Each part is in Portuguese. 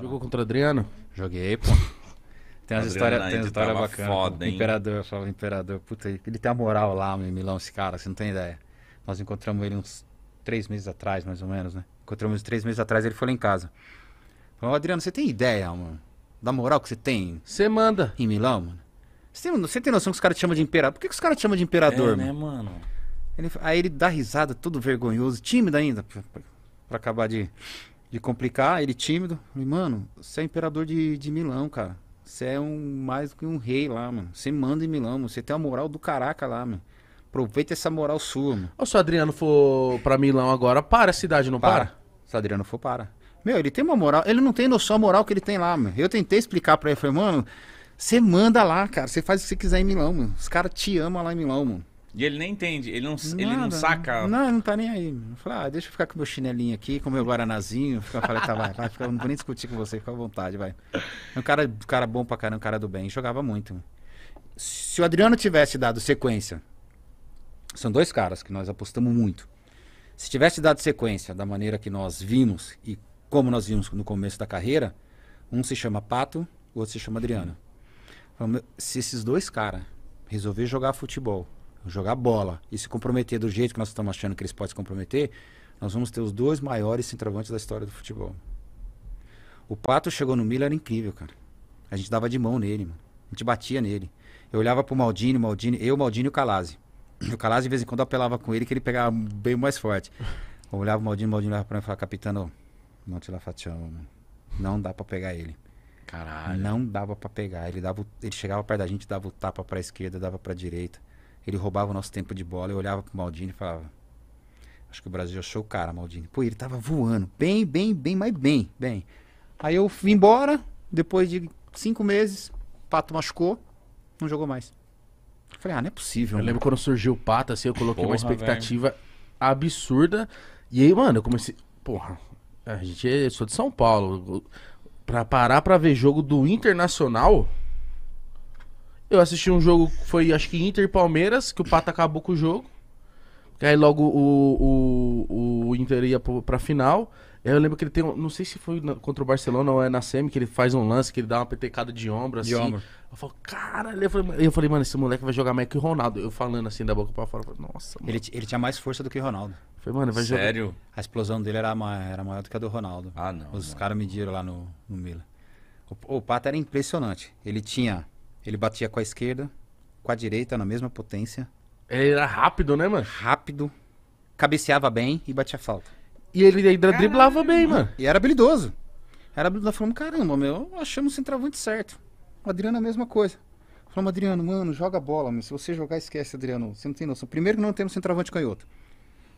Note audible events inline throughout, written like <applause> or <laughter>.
Jogou contra o Adriano? Joguei, pô. Tem umas histórias história, tá história bacanas. Foda, hein? Imperador, eu falo, Imperador, puta, ele tem a moral lá em Milão, esse cara, você não tem ideia. Nós encontramos ele uns três meses atrás, mais ou menos, né? Encontramos três meses atrás, ele foi lá em casa. Falou, Adriano, você tem ideia, mano? Da moral que você tem? Você manda. Em Milão, mano. Você tem, noção que os caras te chamam de imperador? Por que, que os caras te chamam de imperador, é, mano? Né, mano? Ele, aí ele dá risada, todo vergonhoso, tímido ainda, pra, pra acabar de de complicar, ele tímido. Falei, mano, você é imperador de, de Milão, cara. Você é um, mais do que um rei lá, mano. Você manda em Milão, Você tem uma moral do caraca lá, mano. Aproveita essa moral sua, mano. Ou se o Adriano for pra Milão agora, para a cidade, não para? para? Se o Adriano for, para. Meu, ele tem uma moral. Ele não tem noção a moral que ele tem lá, mano. Eu tentei explicar pra ele. Falei, mano, você manda lá, cara. Você faz o que você quiser em Milão, mano. Os caras te amam lá em Milão, mano. E ele nem entende, ele não, Nada, ele não saca. Né? Não, não tá nem aí. Eu ah, deixa eu ficar com meu chinelinho aqui, com meu guaranazinho. Fica, falei, tá, vai, vai não vou nem discutir com você, fica à vontade, vai. É um cara, cara bom pra caramba, um cara do bem, jogava muito. Se o Adriano tivesse dado sequência, são dois caras que nós apostamos muito. Se tivesse dado sequência da maneira que nós vimos e como nós vimos no começo da carreira, um se chama Pato, o outro se chama Adriano. Se esses dois caras resolver jogar futebol jogar bola e se comprometer do jeito que nós estamos achando que eles podem se comprometer, nós vamos ter os dois maiores centroavantes da história do futebol. O Pato chegou no Milan, era incrível, cara. A gente dava de mão nele, mano. A gente batia nele. Eu olhava pro Maldini, Maldini, eu, Maldini e o Calazzi. O Calazzi, de vez em quando, apelava com ele, que ele pegava bem mais forte. Eu olhava o Maldini, o Maldini olhava pra mim e falava, capitano, não te la facciamo, não dá pra pegar ele. Caralho. Não dava pra pegar. Ele, dava, ele chegava perto da gente, dava o tapa pra esquerda, dava pra direita. Ele roubava o nosso tempo de bola. Eu olhava pro Maldini e falava: Acho que o Brasil achou o cara, Maldini. Pô, ele tava voando. Bem, bem, bem, mas bem, bem. Aí eu fui embora. Depois de cinco meses, o Pato machucou. Não jogou mais. Eu falei, ah, não é possível. Eu lembro quando surgiu o Pato, assim, eu coloquei Porra, uma expectativa absurda. E aí, mano, eu comecei. Porra, a gente é, sou de São Paulo. Pra parar pra ver jogo do Internacional, eu assisti um jogo, foi acho que Inter e Palmeiras, que o Pato acabou com o jogo. Aí logo o, o, o Inter ia pra final. Eu lembro que ele tem, não sei se foi contra o Barcelona ou é na Semi, que ele faz um lance, que ele dá uma petecada de ombro, assim. De ombro. Eu falo, caralho. Eu falei, eu falei, mano, esse moleque vai jogar mais que o Ronaldo. Eu falando assim, da boca pra fora. Falei, Nossa, mano. Ele, ele tinha mais força do que o Ronaldo. Eu falei, mano, vai Sério? jogar. Sério? A explosão dele era maior, era maior do que a do Ronaldo. Ah, não. Os caras mediram lá no, no Mila. O, o Pato era impressionante. Ele tinha ele batia com a esquerda, com a direita, na mesma potência. Ele era rápido, né, mano? Rápido, cabeceava bem e batia falta. E ele ainda driblava bem, mano. E era habilidoso. Era habilidoso. Falamos, caramba, meu, achamos o centroavante certo. O Adriano a mesma coisa. Falamos, Adriano, mano, joga bola, mano. Se você jogar, esquece, Adriano. Você não tem noção. Primeiro que não temos centroavante canhoto.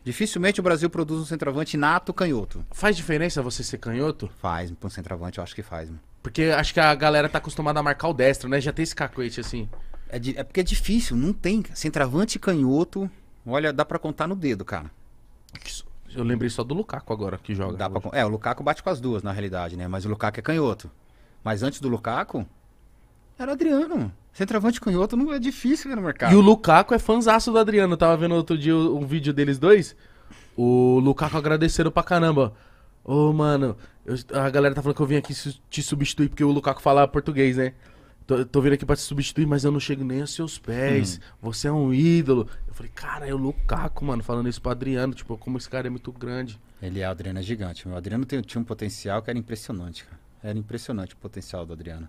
Dificilmente o Brasil produz um centroavante nato canhoto. Faz diferença você ser canhoto? Faz, para um centroavante eu acho que faz, mano. Porque acho que a galera tá acostumada a marcar o destro, né? Já tem esse cacoete assim. É, de, é porque é difícil, não tem. Centravante e canhoto, olha, dá para contar no dedo, cara. Eu lembrei só do Lukaku agora que joga. Dá pra, é, o Lukaku bate com as duas, na realidade, né? Mas o Lukaku é canhoto. Mas antes do Lukaku, era Adriano. Centravante canhoto não é difícil né, no mercado. E o Lukaku é fanzaço do Adriano. Eu tava vendo outro dia um vídeo deles dois. O Lukaku agradeceram pra caramba. Ô, oh, mano, eu, a galera tá falando que eu vim aqui su- te substituir porque o Lukaku fala português, né? Tô, tô vindo aqui pra te substituir, mas eu não chego nem aos seus pés. Hum. Você é um ídolo. Eu falei, cara, é o Lukaku, mano, falando isso pro Adriano. Tipo, como esse cara é muito grande. Ele é, o Adriano é gigante. O Adriano tem- tinha um potencial que era impressionante, cara. Era impressionante o potencial do Adriano.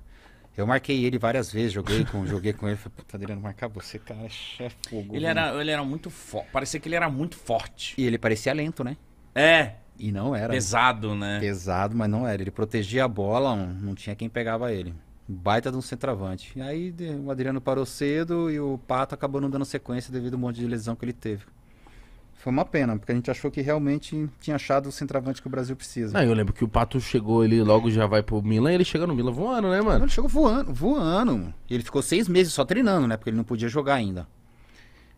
Eu marquei ele várias vezes, joguei com, <laughs> joguei com ele. Falei, puta, Adriano, marcar você, cara, é fogo. Ele era, ele era muito forte. Parecia que ele era muito forte. E ele parecia lento, né? É. E não era. Pesado, né? Pesado, mas não era. Ele protegia a bola, não tinha quem pegava ele. Baita de um centroavante. E aí o Adriano parou cedo e o Pato acabou não dando sequência devido ao monte de lesão que ele teve. Foi uma pena, porque a gente achou que realmente tinha achado o centroavante que o Brasil precisa. Ah, eu lembro que o Pato chegou, ele logo já vai pro Milan, ele chega no Milan voando, né, mano? Ele chegou voando, voando. Ele ficou seis meses só treinando, né? Porque ele não podia jogar ainda.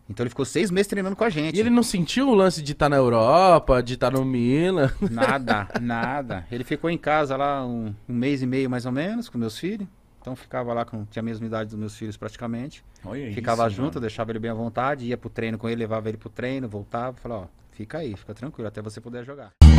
Então ele ficou seis meses treinando com a gente. E ele não sentiu o lance de estar tá na Europa, de estar tá no Milan? <laughs> Nada, nada. Ele ficou em casa lá um, um, mês e meio mais ou menos com meus filhos. Então ficava lá com tinha a mesma idade dos meus filhos praticamente. Olha ficava isso, junto, mano. deixava ele bem à vontade, ia pro treino com ele, levava ele pro treino, voltava, falava, ó, fica aí, fica tranquilo até você puder jogar.